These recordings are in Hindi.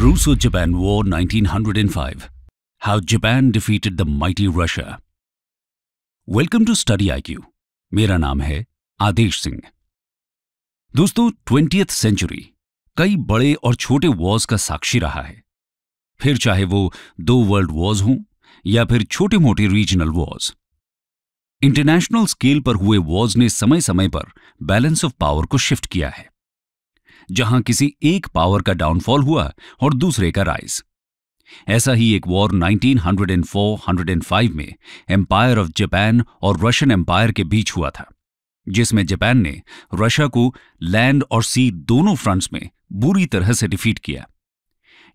Russo-Japan War 1905 How Japan Defeated the Mighty Russia welcome to study I Q मेरा नाम है आदेश सिंह दोस्तों ट्वेंटियथ सेंचुरी कई बड़े और छोटे वॉर्स का साक्षी रहा है फिर चाहे वो दो वर्ल्ड वॉर्स हों या फिर छोटे मोटे रीजनल वॉर्स इंटरनेशनल स्केल पर हुए वॉर्स ने समय समय पर बैलेंस ऑफ पावर को शिफ्ट किया है जहां किसी एक पावर का डाउनफॉल हुआ और दूसरे का राइज ऐसा ही एक वॉर 1904-105 में एम्पायर ऑफ जापान और रशियन एम्पायर के बीच हुआ था जिसमें जापान ने रशिया को लैंड और सी दोनों फ्रंट्स में बुरी तरह से डिफीट किया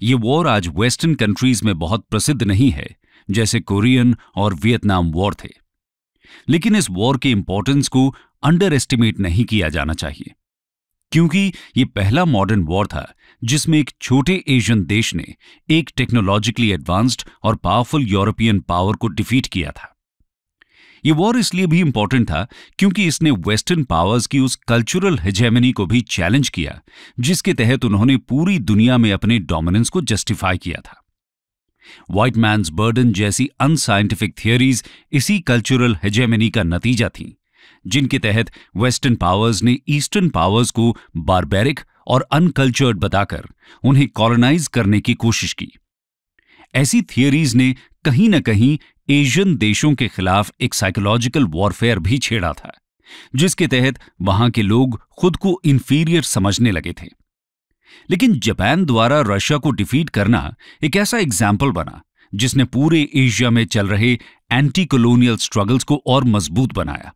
ये वॉर आज वेस्टर्न कंट्रीज में बहुत प्रसिद्ध नहीं है जैसे कोरियन और वियतनाम वॉर थे लेकिन इस वॉर के इंपॉर्टेंस को अंडर एस्टिमेट नहीं किया जाना चाहिए क्योंकि ये पहला मॉडर्न वॉर था जिसमें एक छोटे एशियन देश ने एक टेक्नोलॉजिकली एडवांस्ड और पावरफुल यूरोपियन पावर को डिफीट किया था ये वॉर इसलिए भी इंपॉर्टेंट था क्योंकि इसने वेस्टर्न पावर्स की उस कल्चरल हेजेमनी को भी चैलेंज किया जिसके तहत उन्होंने पूरी दुनिया में अपने डोमिनेंस को जस्टिफाई किया था व्हाइट मैंस बर्डन जैसी अनसाइंटिफिक थियोरीज इसी कल्चरल हेजेमनी का नतीजा थीं जिनके तहत वेस्टर्न पावर्स ने ईस्टर्न पावर्स को बारबेरिक और अनकल्चर्ड बताकर उन्हें कॉलोनाइज करने की कोशिश की ऐसी थियोरीज ने कहीं न कहीं एशियन देशों के खिलाफ एक साइकोलॉजिकल वॉरफेयर भी छेड़ा था जिसके तहत वहां के लोग खुद को इन्फीरियर समझने लगे थे लेकिन जापान द्वारा रशिया को डिफीट करना एक ऐसा एग्जाम्पल बना जिसने पूरे एशिया में चल रहे एंटी कॉलोनियल स्ट्रगल्स को और मजबूत बनाया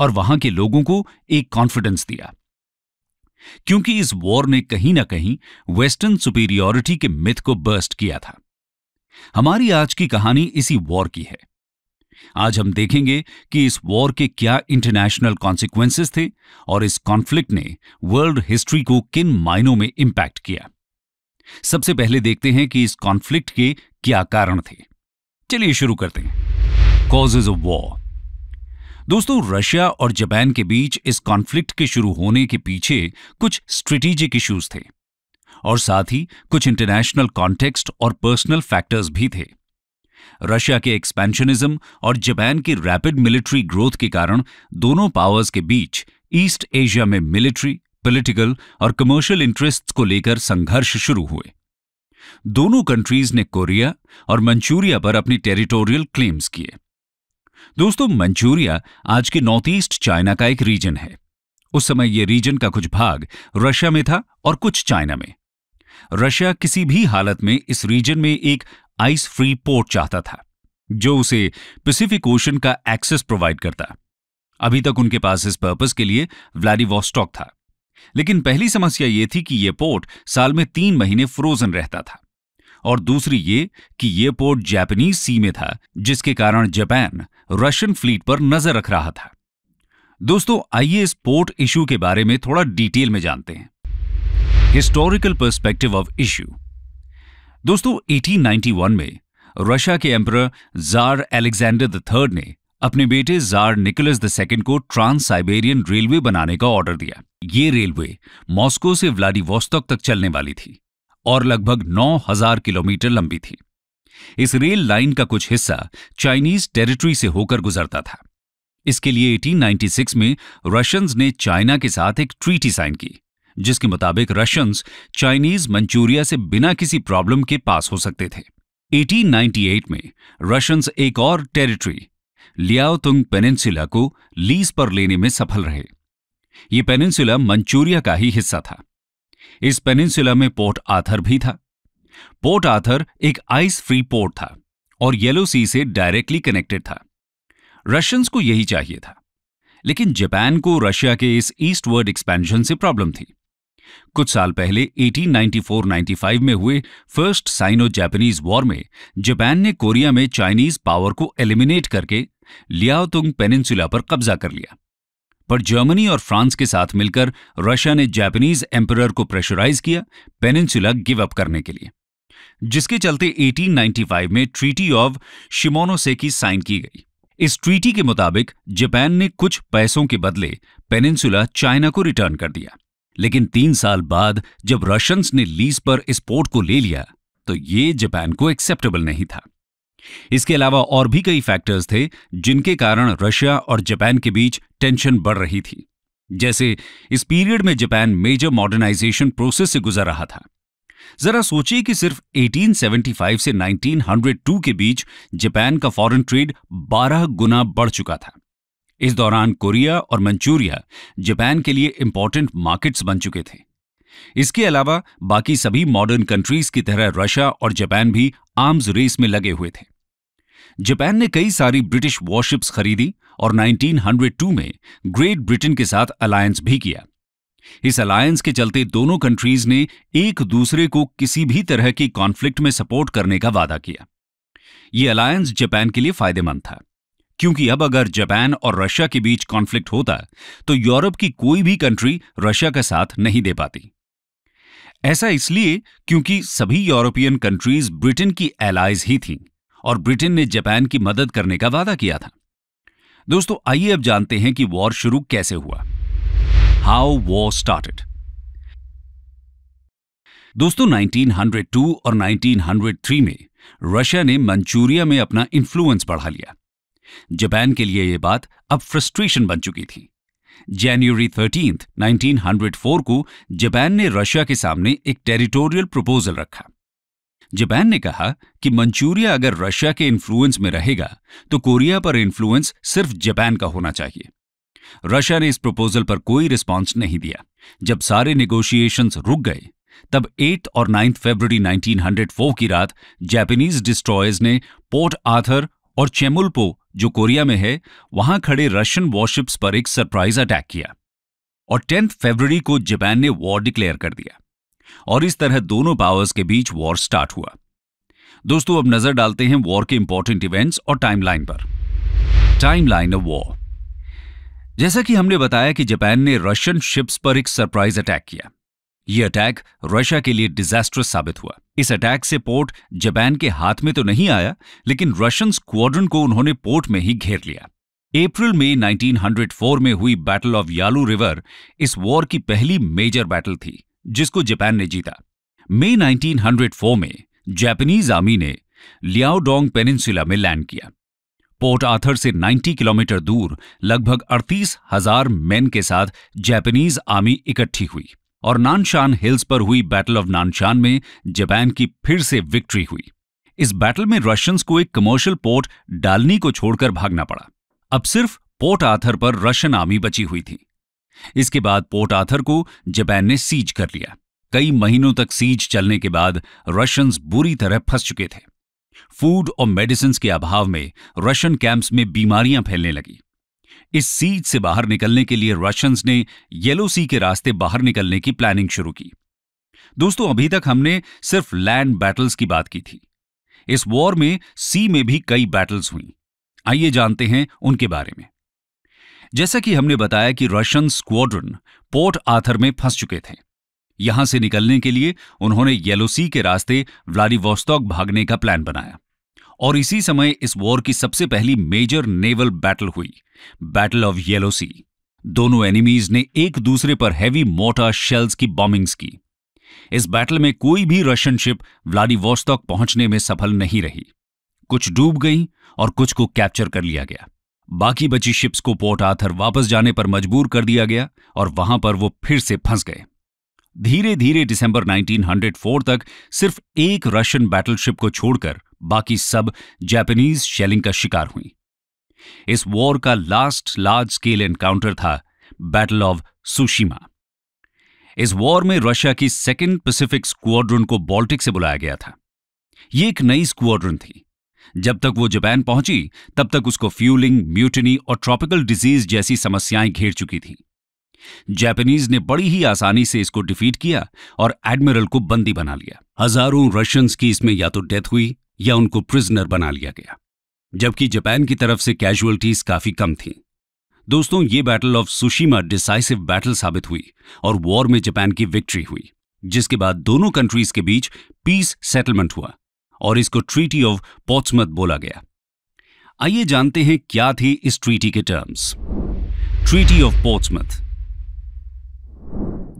और वहां के लोगों को एक कॉन्फिडेंस दिया क्योंकि इस वॉर ने कहीं ना कहीं वेस्टर्न सुपीरियोरिटी के मिथ को बर्स्ट किया था हमारी आज की कहानी इसी वॉर की है आज हम देखेंगे कि इस वॉर के क्या इंटरनेशनल कॉन्सिक्वेंसेस थे और इस कॉन्फ्लिक्ट ने वर्ल्ड हिस्ट्री को किन मायनों में इंपैक्ट किया सबसे पहले देखते हैं कि इस कॉन्फ्लिक्ट के क्या कारण थे चलिए शुरू करते हैं कॉजेज ऑफ वॉर दोस्तों रशिया और जापान के बीच इस कॉन्फ्लिक्ट के शुरू होने के पीछे कुछ स्ट्रेटेजिक इश्यूज थे और साथ ही कुछ इंटरनेशनल कॉन्टेक्स्ट और पर्सनल फैक्टर्स भी थे रशिया के एक्सपेंशनिज्म और जापान की रैपिड मिलिट्री ग्रोथ के कारण दोनों पावर्स के बीच ईस्ट एशिया में मिलिट्री पॉलिटिकल और कमर्शियल इंटरेस्ट्स को लेकर संघर्ष शुरू हुए दोनों कंट्रीज ने कोरिया और मंचूरिया पर अपनी टेरिटोरियल क्लेम्स किए दोस्तों मंचूरिया आज के नॉर्थ ईस्ट चाइना का एक रीजन है उस समय यह रीजन का कुछ भाग रशिया में था और कुछ चाइना में रशिया किसी भी हालत में इस रीजन में एक आइस फ्री पोर्ट चाहता था जो उसे पैसिफिक ओशन का एक्सेस प्रोवाइड करता अभी तक उनके पास इस पर्पस के लिए व्लादिवोस्टॉक था लेकिन पहली समस्या यह थी कि यह पोर्ट साल में तीन महीने फ्रोजन रहता था और दूसरी ये कि ये पोर्ट जापानी सी में था जिसके कारण जापान रशियन फ्लीट पर नजर रख रहा था दोस्तों आइए इस पोर्ट इशू के बारे में थोड़ा डिटेल में जानते हैं हिस्टोरिकल पर्सपेक्टिव ऑफ इश्यू दोस्तों 1891 में रशिया के emperor tsar Alexander the third ने अपने बेटे जार निकोलस द सेकेंड को ट्रांस साइबेरियन रेलवे बनाने का ऑर्डर दिया ये रेलवे मॉस्को से व्लादिवोस्तोक तक चलने वाली थी और लगभग 9000 किलोमीटर लंबी थी इस रेल लाइन का कुछ हिस्सा चाइनीज टेरिटरी से होकर गुजरता था इसके लिए 1896 में रशियंस ने चाइना के साथ एक ट्रीटी साइन की जिसके मुताबिक रशियंस चाइनीज मंचूरिया से बिना किसी प्रॉब्लम के पास हो सकते थे 1898 में रशियंस एक और टेरिटरी लियाओतुंग पेनिनसुला को लीज पर लेने में सफल रहे ये पेनिनसुला मंचूरिया का ही हिस्सा था इस पेनिनसुला में पोर्ट आथर भी था पोर्ट आथर एक आइस फ्री पोर्ट था और येलो सी से डायरेक्टली कनेक्टेड था रशियंस को यही चाहिए था लेकिन जापान को रशिया के इस ईस्टवर्ड एक्सपेंशन से प्रॉब्लम थी कुछ साल पहले 1894-95 में हुए फर्स्ट साइनो जापानीज वॉर में जापान ने कोरिया में चाइनीज पावर को एलिमिनेट करके लियाओतुंग पेनिनसुला पर कब्जा कर लिया पर जर्मनी और फ्रांस के साथ मिलकर रशिया ने जापानीज एम्परर को प्रेशराइज किया पेनिनसुला गिव अप करने के लिए जिसके चलते 1895 में ट्रीटी ऑफ शिमोनोसेकी साइन की गई इस ट्रीटी के मुताबिक जापान ने कुछ पैसों के बदले पेनिनसुला चाइना को रिटर्न कर दिया लेकिन तीन साल बाद जब रशियंस ने लीज पर इस पोर्ट को ले लिया तो ये जापान को एक्सेप्टेबल नहीं था इसके अलावा और भी कई फैक्टर्स थे जिनके कारण रशिया और जापान के बीच टेंशन बढ़ रही थी जैसे इस पीरियड में जापान मेजर मॉडर्नाइजेशन प्रोसेस से गुजर रहा था जरा सोचिए कि सिर्फ 1875 से 1902 के बीच जापान का फॉरेन ट्रेड 12 गुना बढ़ चुका था इस दौरान कोरिया और मंचूरिया जापान के लिए इंपॉर्टेंट मार्केट्स बन चुके थे इसके अलावा बाकी सभी मॉडर्न कंट्रीज की तरह रशिया और जापान भी आर्म्स रेस में लगे हुए थे जापान ने कई सारी ब्रिटिश वॉरशिप्स खरीदी और 1902 में ग्रेट ब्रिटेन के साथ अलायंस भी किया इस अलायंस के चलते दोनों कंट्रीज ने एक दूसरे को किसी भी तरह की कॉन्फ्लिक्ट में सपोर्ट करने का वादा किया ये अलायंस जापान के लिए फायदेमंद था क्योंकि अब अगर जापान और रशिया के बीच कॉन्फ्लिक्ट होता तो यूरोप की कोई भी कंट्री रशिया का साथ नहीं दे पाती ऐसा इसलिए क्योंकि सभी यूरोपियन कंट्रीज ब्रिटेन की एलाइज ही थीं और ब्रिटेन ने जापान की मदद करने का वादा किया था दोस्तों आइए अब जानते हैं कि वॉर शुरू कैसे हुआ हाउ वॉर स्टार्टेड दोस्तों 1902 और 1903 में रशिया ने मंचूरिया में अपना इन्फ्लुएंस बढ़ा लिया जापान के लिए यह बात अब फ्रस्ट्रेशन बन चुकी थी जनवरी 13, 1904 को जापान ने रशिया के सामने एक टेरिटोरियल प्रपोजल रखा जापान ने कहा कि मंचूरिया अगर रशिया के इन्फ्लुएंस में रहेगा तो कोरिया पर इन्फ्लुएंस सिर्फ जापान का होना चाहिए रशिया ने इस प्रपोजल पर कोई रिस्पांस नहीं दिया जब सारे निगोशिएशन रुक गए तब 8 और 9 फरवरी 1904 की रात जापानीज डिस्ट्रॉयर्स ने पोर्ट आथर और चेमुलपो जो कोरिया में है वहां खड़े रशियन वॉरशिप्स पर एक सरप्राइज अटैक किया और टेंथ फरवरी को जापान ने वॉर डिक्लेयर कर दिया और इस तरह दोनों पावर्स के बीच वॉर स्टार्ट हुआ दोस्तों अब नजर डालते हैं वॉर के इंपॉर्टेंट इवेंट्स और टाइमलाइन पर टाइमलाइन ऑफ वॉर जैसा कि हमने बताया कि जापान ने रशियन शिप्स पर एक सरप्राइज अटैक किया ये अटैक रशिया के लिए डिजास्टर साबित हुआ इस अटैक से पोर्ट जापान के हाथ में तो नहीं आया लेकिन रशियन स्क्वाड्रन को उन्होंने पोर्ट में ही घेर लिया अप्रैल में 1904 में हुई बैटल ऑफ यालू रिवर इस वॉर की पहली मेजर बैटल थी जिसको जापान ने जीता मई 1904 में जापानीज आर्मी ने लियाओडोंग पेनिनसुला में लैंड किया पोर्ट आथर से 90 किलोमीटर दूर लगभग अड़तीस हजार मैन के साथ जापानीज आर्मी इकट्ठी हुई और नानशान हिल्स पर हुई बैटल ऑफ नानशान में जापान की फिर से विक्ट्री हुई इस बैटल में रशियंस को एक कमर्शियल पोर्ट डालनी को छोड़कर भागना पड़ा अब सिर्फ पोर्ट आथर पर रशियन आर्मी बची हुई थी इसके बाद पोर्ट आथर को जापान ने सीज कर लिया कई महीनों तक सीज चलने के बाद रशियंस बुरी तरह फंस चुके थे फूड और मेडिसिन के अभाव में रशियन कैंप्स में बीमारियां फैलने लगीं इस सीज से बाहर निकलने के लिए रशियंस ने येलो सी के रास्ते बाहर निकलने की प्लानिंग शुरू की दोस्तों अभी तक हमने सिर्फ लैंड बैटल्स की बात की थी इस वॉर में सी में भी कई बैटल्स हुई आइए जानते हैं उनके बारे में जैसा कि हमने बताया कि रशियन स्क्वाड्रन पोर्ट आथर में फंस चुके थे यहां से निकलने के लिए उन्होंने येलोसी के रास्ते व्लादिवोस्तोक भागने का प्लान बनाया और इसी समय इस वॉर की सबसे पहली मेजर नेवल बैटल हुई बैटल ऑफ येलो सी दोनों एनिमीज ने एक दूसरे पर हैवी मोटा शेल्स की बॉम्बिंग्स की इस बैटल में कोई भी रशियन शिप व्लादिवोस्तोक पहुंचने में सफल नहीं रही कुछ डूब गई और कुछ को कैप्चर कर लिया गया बाकी बची शिप्स को पोर्ट आथर वापस जाने पर मजबूर कर दिया गया और वहां पर वो फिर से फंस गए धीरे धीरे दिसंबर 1904 तक सिर्फ एक रशियन बैटलशिप को छोड़कर बाकी सब जापानीज शेलिंग का शिकार हुई इस वॉर का लास्ट लार्ज स्केल एनकाउंटर था बैटल ऑफ सुशीमा इस वॉर में रशिया की सेकेंड पैसिफिक स्क्वाड्रन को बॉल्टिक से बुलाया गया था ये एक नई स्क्वाड्रन थी जब तक वो जापान पहुंची तब तक उसको फ्यूलिंग म्यूटनी और ट्रॉपिकल डिजीज जैसी समस्याएं घेर चुकी थी जापानीज ने बड़ी ही आसानी से इसको डिफीट किया और एडमिरल को बंदी बना लिया हजारों रशियंस की इसमें या तो डेथ हुई या उनको प्रिजनर बना लिया गया जबकि जापान की तरफ से कैजुअलिटीज काफी कम थीं दोस्तों ये battle of Tsushima decisive battle साबित हुई और वॉर में जापान की विक्ट्री हुई जिसके बाद दोनों कंट्रीज के बीच पीस सेटलमेंट हुआ और इसको ट्रीटी ऑफ पोट्समत बोला गया आइए जानते हैं क्या थी इस ट्रीटी के टर्म्स ट्रीटी ऑफ पोट्समत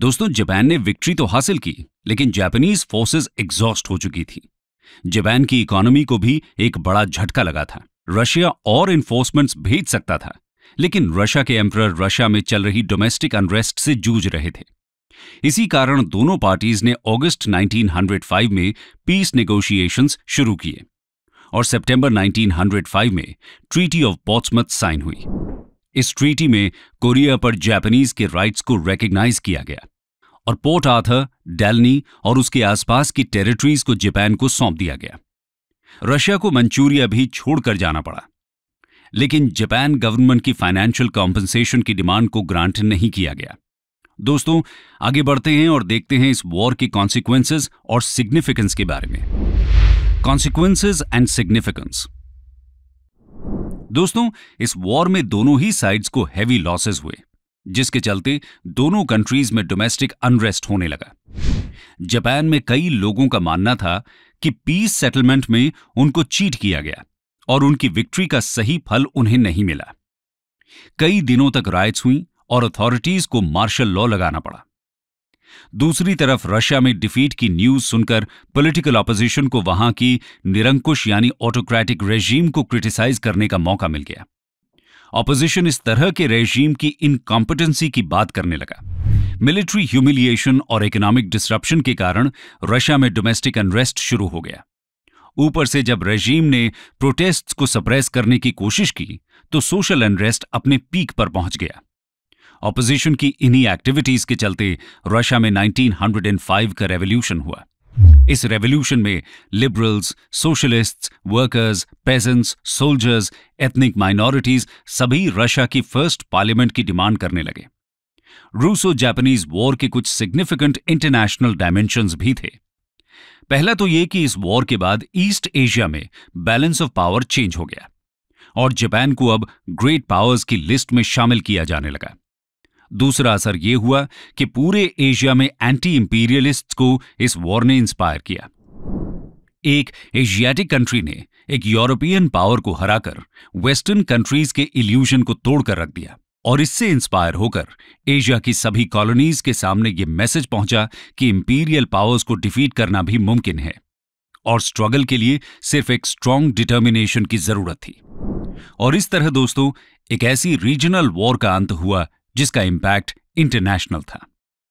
दोस्तों जापान ने विक्ट्री तो हासिल की लेकिन जापानीज फोर्सेस एग्जॉस्ट हो चुकी थी जापान की इकोनॉमी को भी एक बड़ा झटका लगा था रशिया और इन्फोर्समेंट्स भेज सकता था लेकिन रशिया के एम्प्रर रशिया में चल रही डोमेस्टिक अनरेस्ट से जूझ रहे थे इसी कारण दोनों पार्टीज ने अगस्त 1905 में पीस नेगोशिएशंस शुरू किए और सितंबर 1905 में ट्रीटी ऑफ पॉट्समथ साइन हुई इस ट्रीटी में कोरिया पर जापानीज के राइट्स को रेकग्नाइज किया गया और पोर्ट आर्थर डेलनी और उसके आसपास की टेरिटरीज को जापान को सौंप दिया गया रशिया को मंचूरिया भी छोड़कर जाना पड़ा लेकिन जापान गवर्नमेंट की फाइनेंशियल कॉम्पनसेशन की डिमांड को ग्रांट नहीं किया गया दोस्तों आगे बढ़ते हैं और देखते हैं इस वॉर के कॉन्सिक्वेंसेज और सिग्निफिकेंस के बारे में कॉन्सिक्वेंसेज एंड सिग्निफिकेंस दोस्तों इस वॉर में दोनों ही साइड्स को हैवी लॉसेस हुए जिसके चलते दोनों कंट्रीज में डोमेस्टिक अनरेस्ट होने लगा जापान में कई लोगों का मानना था कि पीस सेटलमेंट में उनको चीट किया गया और उनकी विक्ट्री का सही फल उन्हें नहीं मिला कई दिनों तक राइट्स हुई और अथॉरिटीज को मार्शल लॉ लगाना पड़ा दूसरी तरफ रशिया में डिफीट की न्यूज सुनकर पॉलिटिकल ऑपोजिशन को वहां की निरंकुश यानी ऑटोक्रेटिक रेजीम को क्रिटिसाइज करने का मौका मिल गया ऑपोजिशन इस तरह के रेजीम की इनकॉम्पिटेंसी की बात करने लगा मिलिट्री ह्यूमिलिएशन और इकोनॉमिक डिसरप्शन के कारण रशिया में डोमेस्टिक अनरेस्ट शुरू हो गया ऊपर से जब रेजीम ने प्रोटेस्ट को सप्रेस करने की कोशिश की तो सोशल अनरेस्ट अपने पीक पर पहुंच गया ऑपोजिशन की इन्हीं एक्टिविटीज के चलते रशिया में 1905 का रेवोल्यूशन हुआ इस रेवोल्यूशन में liberals socialists workers peasants soldiers ethnic minorities सभी रशिया की फर्स्ट पार्लियामेंट की डिमांड करने लगे रूसो जापानीज वॉर के कुछ सिग्निफिकेंट इंटरनेशनल डायमेंशन भी थे पहला तो यह कि इस वॉर के बाद ईस्ट एशिया में बैलेंस ऑफ पावर चेंज हो गया और जापान को अब ग्रेट पावर्स की लिस्ट में शामिल किया जाने लगा दूसरा असर यह हुआ कि पूरे एशिया में एंटी इंपीरियलिस्ट को इस वॉर ने इंस्पायर किया एक एशियाटिक कंट्री ने एक यूरोपियन पावर को हराकर वेस्टर्न कंट्रीज के इल्यूशन को तोड़कर रख दिया और इससे इंस्पायर होकर एशिया की सभी कॉलोनीज के सामने ये मैसेज पहुंचा कि इंपीरियल पावर्स को डिफीट करना भी मुमकिन है और स्ट्रगल के लिए सिर्फ एक स्ट्रांग डिटर्मिनेशन की जरूरत थी और इस तरह दोस्तों एक ऐसी रीजनल वॉर का अंत हुआ जिसका इम्पैक्ट इंटरनेशनल था